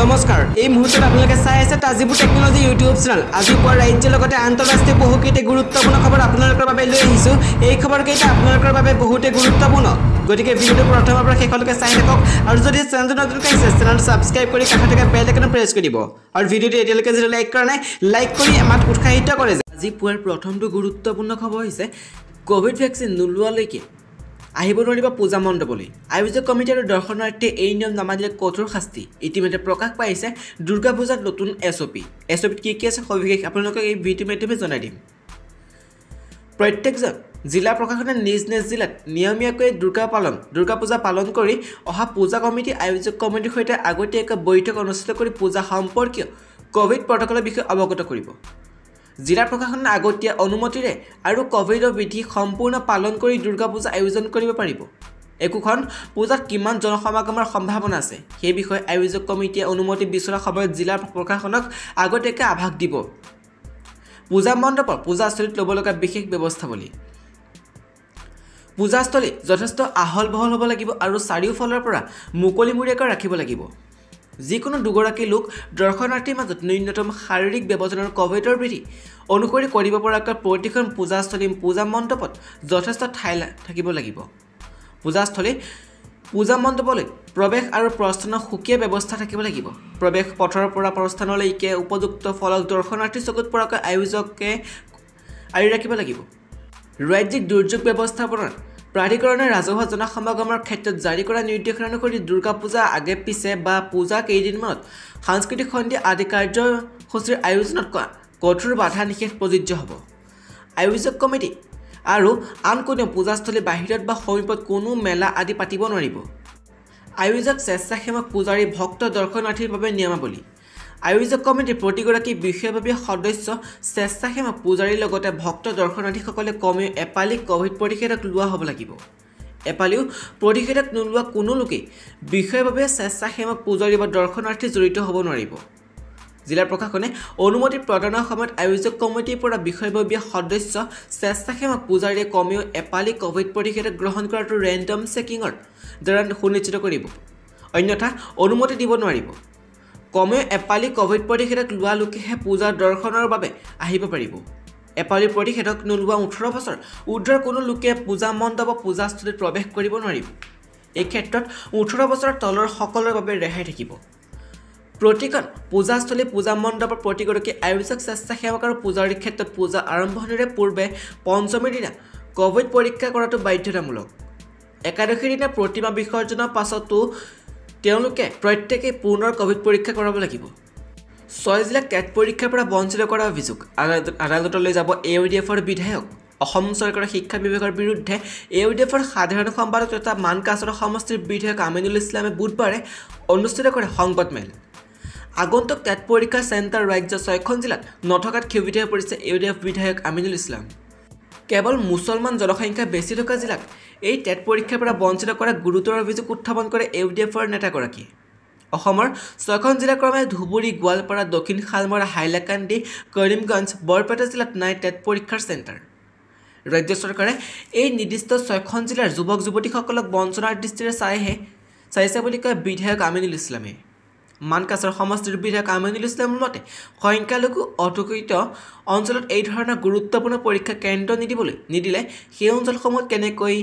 নমস্কাৰ এই মুহূৰ্তত আপোনালোকে চাই আছে তাজিবু টেকনলজি ইউটিউব চেনেল আজি পুৱা ৰাজ্যৰ লগতে আন্তঃৰাষ্ট্ৰীয় বহুকেইটা গুৰুত্বপূৰ্ণ খবৰ আপোনালোকৰ বাবে লৈ আহিছোঁ এই খবৰকেইটা আপোনালোকৰ বাবে বহুতেই গুৰুত্বপূৰ্ণ গতিকে ভিডিঅ'টো প্ৰথমৰ পৰা শেষলৈকে চাই থাকক আৰু যদি চেনেলটো নতুনকৈ আহিছে চেনেলটো ছাবস্ক্ৰাইব কৰি কাষে থকা বেল এখন প্ৰেছ কৰি দিব আৰু ভিডিঅ'টো এতিয়ালৈকে যদি লাইক কৰা নাই লাইক কৰি আমাক উৎসাহিত কৰে আজি পুৱাৰ প্ৰথমটো গুৰুত্বপূৰ্ণ খবৰ হৈছে কভিড ভেকচিন নোলোৱালৈকে আহিব নোৱাৰিব পূজা মণ্ডপলৈ আয়োজক কমিটি আৰু দৰ্শনাৰ্থীয়ে এই নিয়ম দিলে কঠোৰ শাস্তি ইতিমধ্যে প্ৰকাশ পাইছে দুৰ্গা পূজাত নতুন S O' P S O' পিত কি কি আছে সবিশেষ আপোনালোকক এই ভিডিঅ' মাধ্যমে জনাই দিম প্ৰত্যেকজন জিলা প্ৰশাসনে নিজ নিজ জিলাত নিয়মীয়াকৈ দুৰ্গা পালন দুৰ্গা পূজা পালন কৰি অহা পূজা কমিটি আয়োজক কমিটিৰ সৈতে আগতীয়াকৈ বৈঠক অনুষ্ঠিত কৰি পূজা সম্পৰ্কীয় ক'ভিড প্ৰটকলৰ বিষয়ে অৱগত কৰিব জিলা প্ৰশাসনে আগতীয়া অনুমতিৰে আৰু কভিডৰ বিধি সম্পূৰ্ণ পালন কৰি দুৰ্গা পূজা আয়োজন কৰিব পাৰিব একোখন পূজাত কিমান জনসমাগমৰ সম্ভাৱনা আছে সেই বিষয়ে আয়োজক কমিটিয়ে অনুমতি বিচৰা সময়ত জিলা প্ৰশাসনক আগতীয়াকৈ আভাস দিব পূজা মণ্ডপত পূজাস্থলীত ল'ব লগা বিশেষ ব্যৱস্থাৱলী পূজাস্থলীত যথেষ্ট আহল বহল হ'ব লাগিব আৰু চাৰিওফালৰ পৰা মুকলিমূৰীয়াকৈ ৰাখিব লাগিব যিকোনো দুগৰাকী লোক দৰ্শনাৰ্থীৰ মাজত ন্যূনতম শাৰীৰিক ব্যৱধানৰ ক'ভিডৰ বিধি অনুসৰি কৰিব পৰাকৈ প্ৰতিখন পূজাস্থলী পূজা মণ্ডপত যথেষ্ট ঠাই থাকিব লাগিব পূজাস্থলী পূজা মণ্ডপলৈ প্ৰৱেশ আৰু প্ৰস্থানৰ সুকীয়া ব্যৱস্থা থাকিব লাগিব প্ৰৱেশ পথৰ পৰা প্ৰস্থানলৈকে উপযুক্ত ফলক দৰ্শনাৰ্থী চকুত পৰাকৈ আয়োজকে আঁৰি ৰাখিব লাগিব ৰাজ্যিক দুৰ্যোগ ব্যৱস্থাপনাৰ প্ৰাধিকৰণে ৰাজহুৱা জনসমাগমৰ ক্ষেত্ৰত জাৰি কৰা নিৰ্দেশনা অনুসৰি দুৰ্গা পূজা আগে পিছে বা পূজা কেইদিনমানত সাংস্কৃতিক সন্ধিয়া আদি কাৰ্যসূচীৰ আয়োজনত কঠোৰ বাধা নিষেধ প্ৰযোজ্য হ'ব আয়োজক কমিটি আৰু আন কোনেও পূজাস্থলী বাহিৰত বা সমীপত কোনো মেলা আদি পাতিব নোৱাৰিব আয়োজক স্বেচ্ছাসেৱক পূজাৰী ভক্ত দৰ্শনাৰ্থীৰ বাবে নিয়মাৱলী আয়োজক কমিটিৰ প্ৰতিগৰাকী বিষয়ববীয় সদস্য স্বেচ্ছাসেৱা পূজাৰীৰ লগতে ভক্ত দৰ্শনাৰ্থীসকলে কমেও এপালি কভিড প্ৰতিষেধক লোৱা হ'ব লাগিব এপালিও প্ৰতিষেধক নোলোৱা কোনো লোকেই বিষয়ববীয় স্বেচ্ছাসেৱক পূজাৰী বা দৰ্শনাৰ্থী জড়িত হ'ব নোৱাৰিব জিলা প্ৰশাসনে অনুমতি প্ৰদানৰ সময়ত আয়োজক কমিটিৰ পৰা বিষয়ববীয়া সদস্য স্বেচ্ছাসেৱক পূজাৰীয়ে কমেও এপালি কভিড প্ৰতিষেধক গ্ৰহণ কৰাটো ৰেণ্ডম চেকিঙৰ দ্বাৰা সুনিশ্চিত কৰিব অন্যথা অনুমতি দিব নোৱাৰিব কমেও এপালি ক'ভিড প্ৰতিষেধক লোৱা লোকেহে পূজা দৰ্শনৰ বাবে আহিব পাৰিব এপালি প্ৰতিষেধক নোলোৱা ওঠৰ বছৰ ঊৰ্ধৰ কোনো লোকে পূজা মণ্ডপ বা পূজাস্থলীত প্ৰৱেশ কৰিব নোৱাৰিব এই ক্ষেত্ৰত ওঠৰ বছৰ তলৰ সকলৰ বাবে ৰেহাই থাকিব প্ৰতিখন পূজাস্থলী পূজা মণ্ডপৰ প্ৰতিগৰাকী আয়ুৰ্বেদক স্বেচ্ছাসেৱক আৰু পূজাৰীৰ ক্ষেত্ৰত পূজা আৰম্ভণিৰে পূৰ্বে পঞ্চমীৰ দিনা ক'ভিড পৰীক্ষা কৰাটো বাধ্যতামূলক একাদশীৰ দিনা প্ৰতিমা বিসৰ্জনৰ পাছতো তেওঁলোকে প্ৰত্যেকে পুনৰ ক'ভিড পৰীক্ষা কৰাব লাগিব ছয় জিলাক কেট পৰীক্ষাৰ পৰা বঞ্চিত কৰা অভিযোগ আদালতলৈ যাব এ ইউ ডি এফৰ বিধায়ক অসম চৰকাৰৰ শিক্ষা বিভাগৰ বিৰুদ্ধে এ ইউ ডি এফৰ সাধাৰণ সম্পাদক তথা মানকাচৰ সমষ্টিৰ বিধায়ক আমিনুল ইছলামে বুধবাৰে অনুষ্ঠিত কৰে সংবাদমেল আগন্তুক টেট পৰীক্ষা চেণ্টাৰ ৰাজ্যৰ ছয়খন জিলাত নথকাত ক্ষুভিত হৈ পৰিছে এ ইউ ডি এফ বিধায়ক আমিনুল ইছলাম কেৱল মুছলমান জনসংখ্যা বেছি থকা জিলাক এই টেট পৰীক্ষাৰ পৰা বঞ্চিত কৰা গুৰুতৰ অভিযোগ উত্থাপন কৰে ইউ ডি এফৰ নেতাগৰাকীয়ে অসমৰ ছয়খন জিলা ক্ৰমে ধুবুৰী গোৱালপাৰা দক্ষিণ শালমৰা হাইলাকান্দি কৰিমগঞ্জ বৰপেটা জিলাত নাই টেট পৰীক্ষাৰ চেণ্টাৰ ৰাজ্য চৰকাৰে এই নিৰ্দিষ্ট ছয়খন জিলাৰ যুৱক যুৱতীসকলক বঞ্চনাৰ দৃষ্টিৰে চাইহে চাইছে বুলি কয় বিধায়ক আমিনুল ইছলামে মানকাছৰ সমষ্টিৰ বিধায়ক আমনি লৈছিলে মতে সংখ্যালঘু অধিকৃত অঞ্চলত এই ধৰণৰ গুৰুত্বপূৰ্ণ পৰীক্ষা কেন্দ্ৰ নিদিবলৈ নিদিলে সেই অঞ্চলসমূহত কেনেকৈ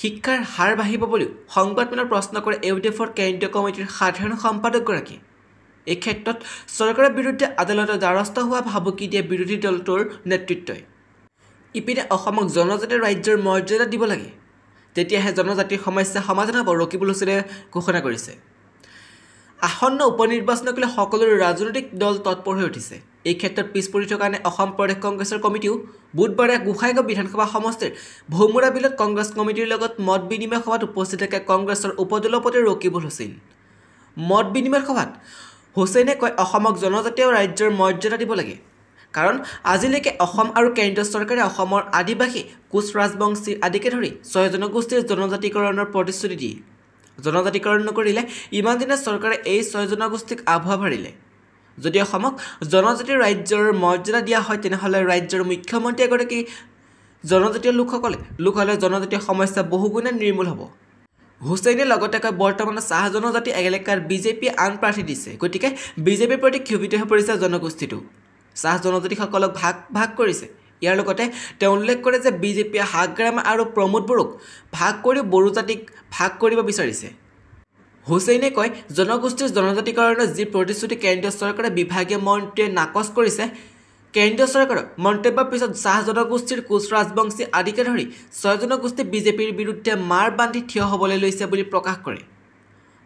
শিক্ষাৰ হাৰ বাঢ়িব বুলিও সংবাদমেলত প্ৰশ্ন কৰে ইউ ডি এফৰ কেন্দ্ৰীয় কমিটিৰ সাধাৰণ সম্পাদকগৰাকীয়ে এই ক্ষেত্ৰত চৰকাৰৰ বিৰুদ্ধে আদালতৰ দ্বাৰস্থ হোৱা ভাবুকি দিয়ে বিৰোধী দলটোৰ নেতৃত্বই ইপিনে অসমক জনজাতি ৰাজ্যৰ মৰ্যাদা দিব লাগে তেতিয়াহে জনজাতিৰ সমস্যা সমাধান হ'ব ৰকিবুল হোচেনে ঘোষণা কৰিছে আসন্ন উপ নিৰ্বাচনক লৈ সকলো ৰাজনৈতিক দল তৎপৰ হৈ উঠিছে এই ক্ষেত্ৰত পিছ পৰি থকা নাই অসম প্ৰদেশ কংগ্ৰেছৰ কমিটিও বুধবাৰে গোসাঁইগাঁও বিধানসভা সমষ্টিৰ ভোমোৰা বিলত কংগ্ৰেছ কমিটিৰ লগত মত বিনিময় সভাত উপস্থিত থাকে কংগ্ৰেছৰ উপদলপতি ৰকিবুল হুছেইন মত বিনিময় সভাত হুছেইনে কয় অসমক জনজাতীয় ৰাজ্যৰ মৰ্যাদা দিব লাগে কাৰণ আজিলৈকে অসম আৰু কেন্দ্ৰীয় চৰকাৰে অসমৰ আদিবাসী কোচ ৰাজবংশী আদিকে ধৰি ছয় জনগোষ্ঠীৰ জনজাতিকৰণৰ প্ৰতিশ্ৰুতি দিয়ে জনজাতিকৰণ নকৰিলে ইমান দিনে চৰকাৰে এই ছয় জনগোষ্ঠীক আভুৱা ভাৰিলে যদি অসমক জনজাতি ৰাজ্যৰ মৰ্যাদা দিয়া হয় তেনেহ'লে ৰাজ্যৰ মুখ্যমন্ত্ৰী এগৰাকী জনজাতীয় লোকসকলে লোকসকলে জনজাতীয় সমস্যা বহুগুণে নিৰ্মূল হ'ব হুছেইনে লগতে কয় বৰ্তমানে চাহ জনজাতি এলেকাৰ বিজেপিয়ে আন প্ৰাৰ্থী দিছে গতিকে বিজেপিৰ প্ৰতি ক্ষোভিত হৈ পৰিছে জনগোষ্ঠীটো চাহ জনজাতিসকলক ভাগ ভাগ কৰিছে ইয়াৰ লগতে তেওঁ উল্লেখ কৰে যে বিজেপিয়ে হাগ্ৰাম আৰু প্ৰমোদ বড়োক ভাগ কৰি বড়ো জাতিক ভাগ কৰিব বিচাৰিছে হুছেইনে কয় জনগোষ্ঠীৰ জনজাতিকৰণৰ যি প্ৰতিশ্ৰুতি কেন্দ্ৰীয় চৰকাৰে বিভাগীয় মন্ত্ৰীয়ে নাকচ কৰিছে কেন্দ্ৰীয় চৰকাৰৰ মন্তব্যৰ পিছত চাহ জনগোষ্ঠীৰ কোচ ৰাজবংশী আদিকে ধৰি ছয় জনগোষ্ঠী বিজেপিৰ বিৰুদ্ধে মাৰ বান্ধি থিয় হ'বলৈ লৈছে বুলি প্ৰকাশ কৰে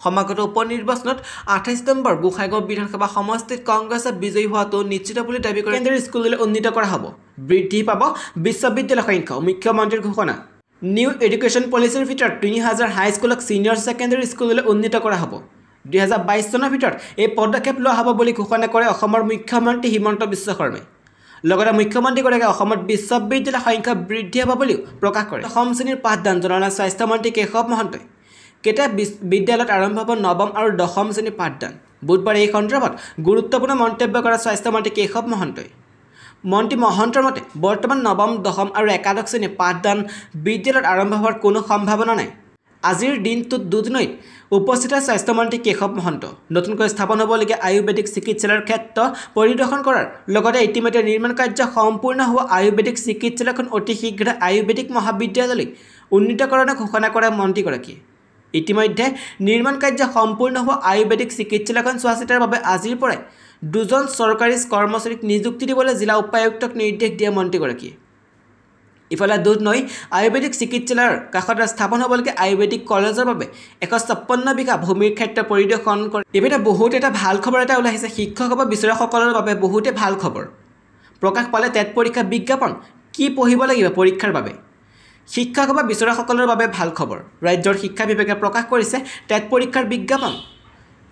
সমাগত উপ নিৰ্বাচনত আঠাইছ নম্বৰ গোসাঁইগাঁও বিধানসভা সমষ্টিত কংগ্ৰেছে বিজয়ী হোৱাটো নিশ্চিত বুলি দাবী কৰে কেন্দ্ৰীয় স্কুললৈ উন্নীত কৰা হ'ব বৃদ্ধি পাব বিশ্ববিদ্যালয় সংখ্যা মুখ্যমন্ত্ৰীৰ ঘোষণা নিউ এডুকেশ্যন পলিচিৰ ভিতৰত তিনি হাজাৰ হাইস্কুলক ছিনিয়ৰ ছেকেণ্ডেৰী স্কুললৈ উন্নীত কৰা হ'ব দুহেজাৰ বাইছ চনৰ ভিতৰত এই পদক্ষেপ লোৱা হ'ব বুলি ঘোষণা কৰে অসমৰ মুখ্যমন্ত্ৰী হিমন্ত বিশ্ব শৰ্মাই লগতে মুখ্যমন্ত্ৰীগৰাকীয়ে অসমত বিশ্ববিদ্যালয় সংখ্যা বৃদ্ধি হ'ব বুলিও প্ৰকাশ কৰে অসম শ্ৰেণীৰ পাঠদান জনালে স্বাস্থ্যমন্ত্ৰী কেশৱ মহন্তই কেইটা বিদ্যালয়ত আৰম্ভ হ'ব নৱম আৰু দশম শ্ৰেণীৰ পাঠদান বুধবাৰে এই সন্দৰ্ভত গুৰুত্বপূৰ্ণ মন্তব্য কৰা স্বাস্থ্যমন্ত্ৰী কেশৱ মহন্তই মন্ত্ৰী মহন্তৰ মতে বৰ্তমান নৱম দশম আৰু একাদশ শ্ৰেণীৰ পাঠদান বিদ্যালয়ত আৰম্ভ হোৱাৰ কোনো সম্ভাৱনা নাই আজিৰ দিনটোত দুদিনৈত উপস্থিত স্বাস্থ্যমন্ত্ৰী কেশৱ মহন্ত নতুনকৈ স্থাপন হ'বলগীয়া আয়ুৰ্বেদিক চিকিৎসালয়ৰ ক্ষেত্ৰ পৰিদৰ্শন কৰাৰ লগতে ইতিমধ্যে নিৰ্মাণ কাৰ্য সম্পূৰ্ণ হোৱা আয়ুৰ্বেদিক চিকিৎসালয়খন অতি শীঘ্ৰে আয়ুৰ্বেদিক মহাবিদ্যালয়লৈ উন্নীতকৰণে ঘোষণা কৰে মন্ত্ৰীগৰাকীয়ে ইতিমধ্যে নিৰ্মাণ কাৰ্য সম্পূৰ্ণ হোৱা আয়ুৰ্বেদিক চিকিৎসালয়খন চোৱা চিতাৰ বাবে আজিৰ পৰাই দুজন চৰকাৰী কৰ্মচাৰীক নিযুক্তি দিবলৈ জিলা উপায়ুক্তক নিৰ্দেশ দিয়ে মন্ত্ৰীগৰাকীয়ে ইফালে দুধ নৈ আয়ুৰ্বেদিক চিকিৎসালয়ৰ কাষত স্থাপন হ'বলগীয়া আয়ুৰ্বেদিক কলেজৰ বাবে এশ ছাপন্ন বিঘা ভূমিৰ ক্ষেত্ৰ পৰিদৰ্শন কৰে এইবিধে বহুত এটা ভাল খবৰ এটা ওলাইছে শিক্ষক হ'ব বিচৰাসকলৰ বাবে বহুতে ভাল খবৰ প্ৰকাশ পালে টেট পৰীক্ষা বিজ্ঞাপন কি পঢ়িব লাগিব পৰীক্ষাৰ বাবে শিক্ষক বা বিচৰাসকলৰ বাবে ভাল খবৰ ৰাজ্যৰ শিক্ষা বিভাগে প্ৰকাশ কৰিছে টেট পৰীক্ষাৰ বিজ্ঞাপন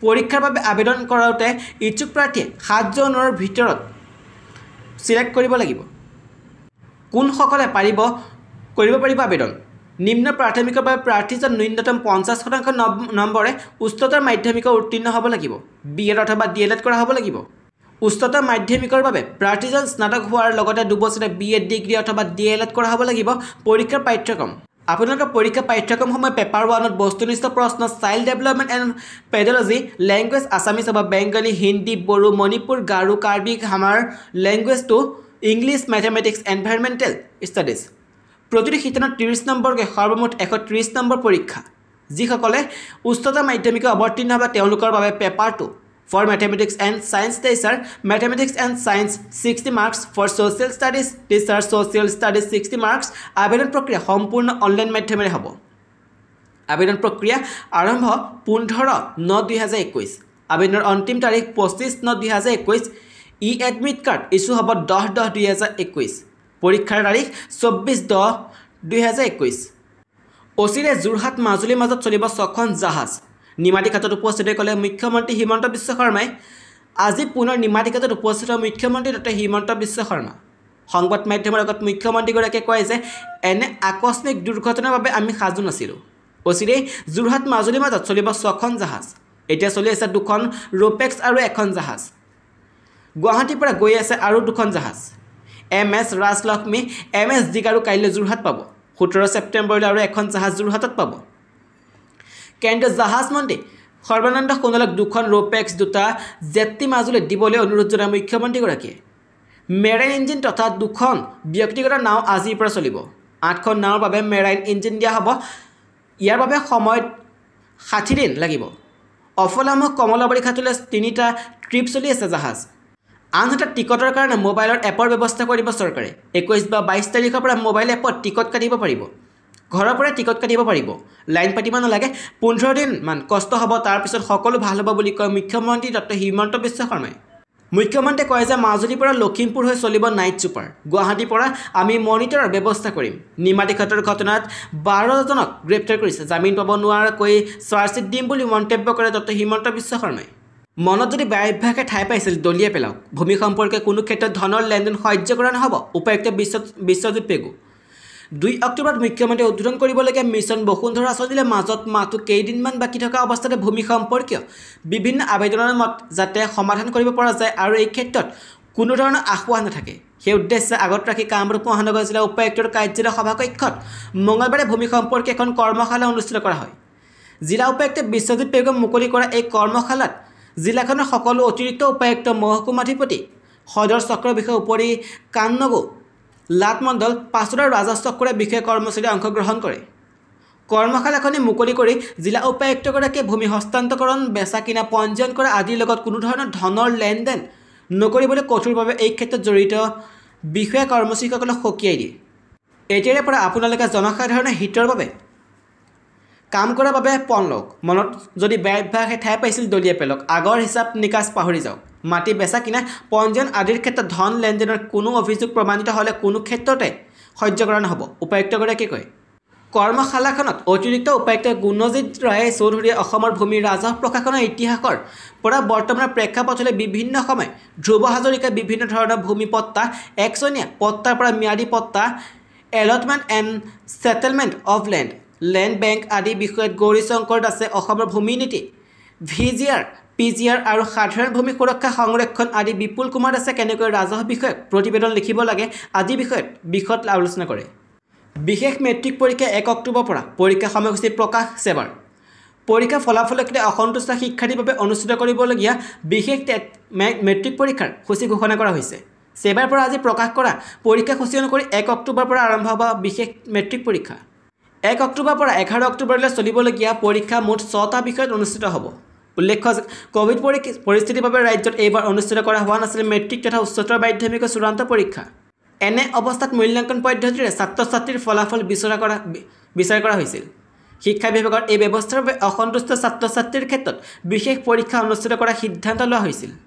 পৰীক্ষাৰ বাবে আবেদন কৰাওঁতে ইচ্ছুক প্ৰাৰ্থীয়ে সাতজনৰ ভিতৰত চিলেক্ট কৰিব লাগিব কোনসকলে পাৰিব কৰিব পাৰিব আবেদন নিম্ন প্ৰাথমিকৰ বাবে প্ৰাৰ্থীজন ন্যূনতম পঞ্চাছ শতাংশ নম্বৰে উচ্চতৰ মাধ্যমিকৰ উত্তীৰ্ণ হ'ব লাগিব বি এড অথবা ডি এল এড কৰা হ'ব লাগিব উচ্চতৰ মাধ্যমিকৰ বাবে প্ৰাৰ্থীজন স্নাতক হোৱাৰ লগতে দুবছৰে বি এড ডিগ্ৰী অথবা ডি এল এড কৰা হ'ব লাগিব পৰীক্ষাৰ পাঠ্যক্ৰম আপোনালোকৰ পৰীক্ষা পাঠ্যক্ৰমসমূহে পেপাৰ ওৱানত বস্তুনিষ্ঠ প্ৰশ্ন child development and pedology language Assamese হ'ব বেংগলী হিন্দী বড়ো মণিপুৰ গাৰু কাৰ্বি আমাৰ two English mathematics environmental studies প্ৰতিটো শিতানত ত্ৰিছ নম্বৰকৈ সৰ্বমুঠ এশ ত্ৰিছ নম্বৰ পৰীক্ষা যিসকলে উচ্চতৰ মাধ্যমিকৰ অৱতীৰ্ণ হ'ব তেওঁলোকৰ বাবে পেপাৰটো for mathematics and science teacher mathematics and science 60 marks for social studies teacher social studies 60 marks abedan prakriya sampurna online madhyamare hobo abedan prakriya arambha 15 no 2021 abedanor antim tarikh 25 no 2021 e admit card issue hobo 10 10 2021 porikhar tarikh 24 10 2021 osire jurhat majuli majot choliba sokhon jahaz নিমাতী ঘাটত উপস্থিত হৈ ক'লে মুখ্যমন্ত্ৰী হিমন্ত বিশ্ব শৰ্মাই আজি পুনৰ নিমাতী ঘাটত উপস্থিত হোৱা মুখ্যমন্ত্ৰী ডক্টৰ হিমন্ত বিশ্ব শৰ্মা সংবাদ মাধ্যমৰ আগত মুখ্যমন্ত্ৰীগৰাকীয়ে কয় যে এনে আকস্মিক দুৰ্ঘটনাৰ বাবে আমি সাজু নাছিলোঁ অচিৰেই যোৰহাট মাজুলীৰ মাজত চলিব ছখন জাহাজ এতিয়া চলি আছে দুখন ৰোপেক্স আৰু এখন জাহাজ গুৱাহাটীৰ পৰা গৈ আছে আৰু দুখন জাহাজ M S Rajlakshmi M S দিগ আৰু কাইলৈ যোৰহাট পাব সোতৰ ছেপ্টেম্বৰলৈ আৰু এখন জাহাজ যোৰহাটত পাব কেন্দ্ৰীয় জাহাজ মন্ত্ৰী সৰ্বানন্দ সোণোৱালক দুখন ৰ'পেক্স দুটা জেটি মাজুলীত দিবলৈ অনুৰোধ জনাই মুখ্যমন্ত্ৰীগৰাকীয়ে মেৰাইন ইঞ্জিন তথা দুখন ব্যক্তিগত নাও আজিৰ পৰা চলিব আঠখন নাওৰ বাবে মেৰাইন ইঞ্জিন দিয়া হ'ব ইয়াৰ বাবে সময় ষাঠি দিন লাগিব অফলামুখ কমলাবাৰী ঘাটলৈ তিনিটা ট্ৰিপ চলি আছে জাহাজ আনহাতে টিকটৰ কাৰণে মোবাইলৰ এপৰ ব্যৱস্থা কৰিব চৰকাৰে একৈছ বা বাইছ তাৰিখৰ পৰা মোবাইল এপত টিকট কাটিব পাৰিব ঘৰৰ পৰাই টিকট কাটিব পাৰিব লাইন পাতিব নালাগে পোন্ধৰ দিনমান কষ্ট হ'ব তাৰপিছত সকলো ভাল হ'ব বুলি কয় মুখ্যমন্ত্ৰী ডক্টৰ হিমন্ত বিশ্ব শৰ্মাই মুখ্যমন্ত্ৰীয়ে কয় যে মাজুলীৰ পৰা লখিমপুৰ হৈ চলিব নাইট চুপাৰ গুৱাহাটীৰ পৰা আমি মনিটৰৰ ব্যৱস্থা কৰিম নিমাতী ক্ষেত্ৰৰ ঘটনাত বাৰজনক গ্ৰেপ্তাৰ কৰিছে জামিন পাব নোৱাৰাকৈ চাৰ্জশ্বিট দিম বুলি মন্তব্য কৰে ডক্টৰ হিমন্ত বিশ্ব শৰ্মাই মনত যদি বেয়া অভ্যাসে ঠাই পাইছিল দলিয়ে পেলাওক ভূমি সম্পৰ্কে কোনো ক্ষেত্ৰত ধনৰ লেনদেন সহ্য কৰা নহ'ব উপায়ুক্ত বিশ্ব বিশ্বজিৎ পেগু দুই অক্টোবৰত মুখ্যমন্ত্ৰীয়ে উদ্বোধন কৰিবলগীয়া মিছন বসুন্ধৰা আঁচনিলে মাজত মাহটো কেইদিনমান বাকী থকা অৱস্থাতে ভূমি সম্পৰ্কীয় বিভিন্ন আবেদনৰ মত যাতে সমাধান কৰিব পৰা যায় আৰু এই ক্ষেত্ৰত কোনো ধৰণৰ আসোৱাহ নাথাকে সেই উদ্দেশ্যে আগত ৰাখি কামৰূপ মহানগৰ জিলা উপায়ুক্তৰ কাৰ্যালয় সভাকক্ষত মঙলবাৰে ভূমি সম্পৰ্কে এখন কৰ্মশালা অনুষ্ঠিত কৰা হয় জিলা উপায়ুক্তে বিশ্বজিৎ পেগম মুকলি কৰা এই কৰ্মশালাত জিলাখনৰ সকলো অতিৰিক্ত উপায়ুক্ত মহকুমাধিপতি সদৰ চক্ৰ বিষয়ে উপৰি কান্নগো লাট লাটমণ্ডল পাছতৰ ৰাজহচক্ৰৰে বিশেষ কৰ্মচাৰীয়ে অংশগ্ৰহণ কৰে কৰ্মশালাখনি মুকলি কৰি জিলা উপায়ুক্তগৰাকীয়ে ভূমি হস্তান্তৰণ বেচা কিনা পঞ্জীয়ন কৰা আদিৰ লগত কোনো ধৰণৰ ধনৰ লেনদেন নকৰিবলৈ কঠোৰভাৱে এই ক্ষেত্ৰত জড়িত বিষয়া কৰ্মচাৰীসকলক সকীয়াই দিয়ে এতিয়াৰে পৰা আপোনালোকে জনসাধাৰণৰ হিতৰ বাবে কাম কৰাৰ বাবে পণ লওক মনত যদি বেয়া অভ্যাসে ঠাই পাইছিল দলিয়াই পেলক আগৰ হিচাপ নিকাচ পাহৰি যাওক মাটি বেচা কিনা পঞ্জীয়ন আদিৰ ক্ষেত্ৰত ধন লেনদেনৰ কোনো অভিযোগ প্ৰমাণিত হ'লে কোনো ক্ষেত্ৰতে সহ্য কৰা নহ'ব উপায়ুক্তগৰাকীয়ে কয় কৰ্মশালাখনত অতিৰিক্ত উপায়ুক্ত গুণজিৎ ৰায়ে চৌধুৰীয়ে অসমৰ ভূমিৰ ৰাজহ প্ৰশাসনৰ ইতিহাসৰ পৰা বৰ্তমানৰ প্ৰেক্ষাপথলৈ বিভিন্ন সময় ধ্ৰুৱ হাজৰিকা বিভিন্ন ধৰণৰ ভূমি পট্টা একচনীয়া পট্টাৰ পৰা ম্যাদী পট্টা allotment and settlement of land land bank আদি বিষয়ত গৌৰীশংকৰ দাসে অসমৰ ভূমি নীতি V G R P G R আৰু সাধাৰণ ভূমি সুৰক্ষা সংৰক্ষণ আদি বিপুল কুমাৰ দাসে কেনেকৈ ৰাজহ বিষয়ক প্ৰতিবেদন লিখিব লাগে আদি বিষয়ত বিশদ আলোচনা কৰে বিশেষ মেট্ৰিক পৰীক্ষা এক অক্টোবৰ পৰা পৰীক্ষা সময়সূচী প্ৰকাশ সেৱাৰ পৰীক্ষা ফলাফলকে অসন্তুষ্ট শিক্ষাৰ্থীৰ বাবে অনুষ্ঠিত কৰিবলগীয়া বিশেষ মেট্ৰিক পৰীক্ষাৰ সূচী ঘোষণা কৰা হৈছে ছেবাৰ পৰা আজি প্ৰকাশ কৰা পৰীক্ষা সূচী অনুসৰি এক অক্টোবৰ পৰা আৰম্ভ হ'ব বিশেষ মেট্ৰিক পৰীক্ষা এক অক্টোবৰৰ পৰা এঘাৰ অক্টোবৰলৈ চলিবলগীয়া পৰীক্ষা মুঠ ছটা বিষয়ত অনুষ্ঠিত হ'ব উল্লেখ্য কোভিড পৰিস্থিতিৰ বাবে ৰাজ্যত এইবাৰ অনুষ্ঠিত কৰা হোৱা নাছিল মেট্ৰিক তথা উচ্চতৰ মাধ্যমিকৰ চূড়ান্ত পৰীক্ষা এনে অৱস্থাত মূল্যাংকন পদ্ধতিৰে ছাত্ৰ ছাত্ৰীৰ ফলাফল বিচৰা কৰা বিচাৰ কৰা হৈছিল শিক্ষা বিভাগৰ এই ব্যৱস্থাৰ বাবে অসন্তুষ্ট ছাত্ৰ ছাত্ৰীৰ ক্ষেত্ৰত বিশেষ পৰীক্ষা অনুষ্ঠিত কৰাৰ সিদ্ধান্ত লোৱা হৈছিল